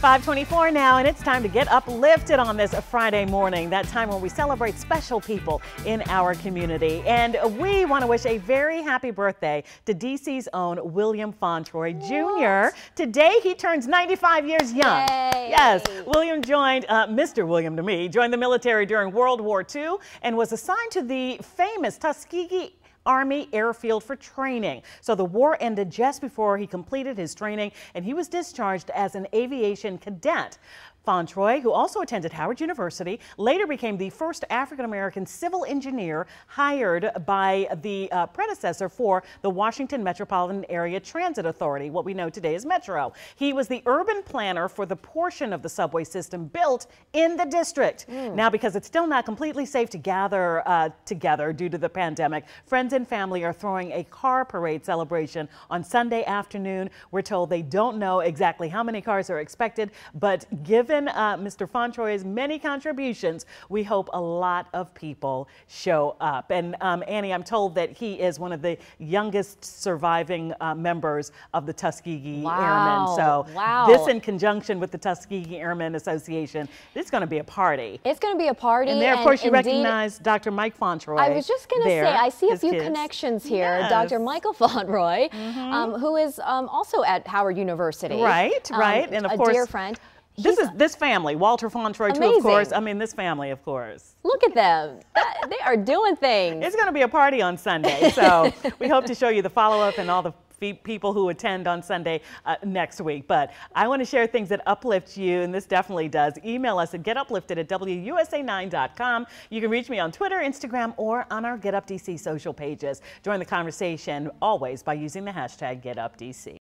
524 now, and it's time to get uplifted on this Friday morning, that time when we celebrate special people in our community. And we want to wish a very happy birthday to DC's own William Fontroy Jr. Today he turns 95 years young. Yay. Yes, William joined, uh, Mr. William to me, joined the military during World War II and was assigned to the famous Tuskegee Army airfield for training. So the war ended just before he completed his training and he was discharged as an aviation cadet. Fontroy, who also attended Howard University, later became the first African American civil engineer hired by the uh, predecessor for the Washington Metropolitan Area Transit Authority, what we know today as Metro. He was the urban planner for the portion of the subway system built in the district. Mm. Now, because it's still not completely safe to gather uh, together due to the pandemic, friends and family are throwing a car parade celebration on Sunday afternoon. We're told they don't know exactly how many cars are expected, but give given uh, Mr. Fontroy's many contributions, we hope a lot of people show up. And um, Annie, I'm told that he is one of the youngest surviving uh, members of the Tuskegee wow. Airmen. So wow. this in conjunction with the Tuskegee Airmen Association, it's going to be a party. It's going to be a party. And there, of course, you indeed, recognize Dr. Mike Fontroy. I was just going to say, I see a few kids. connections here. Yes. Dr. Michael Fontroy, mm -hmm. um, who is um, also at Howard University. Right, um, right. And of course, dear friend this is this family, Walter Fontroy too, of course. I mean, this family, of course. Look at them. That, they are doing things. It's going to be a party on Sunday. So we hope to show you the follow-up and all the people who attend on Sunday uh, next week. But I want to share things that uplift you, and this definitely does. Email us at getuplifted at WUSA9.com. You can reach me on Twitter, Instagram, or on our GetUpDC social pages. Join the conversation always by using the hashtag GetUpDC.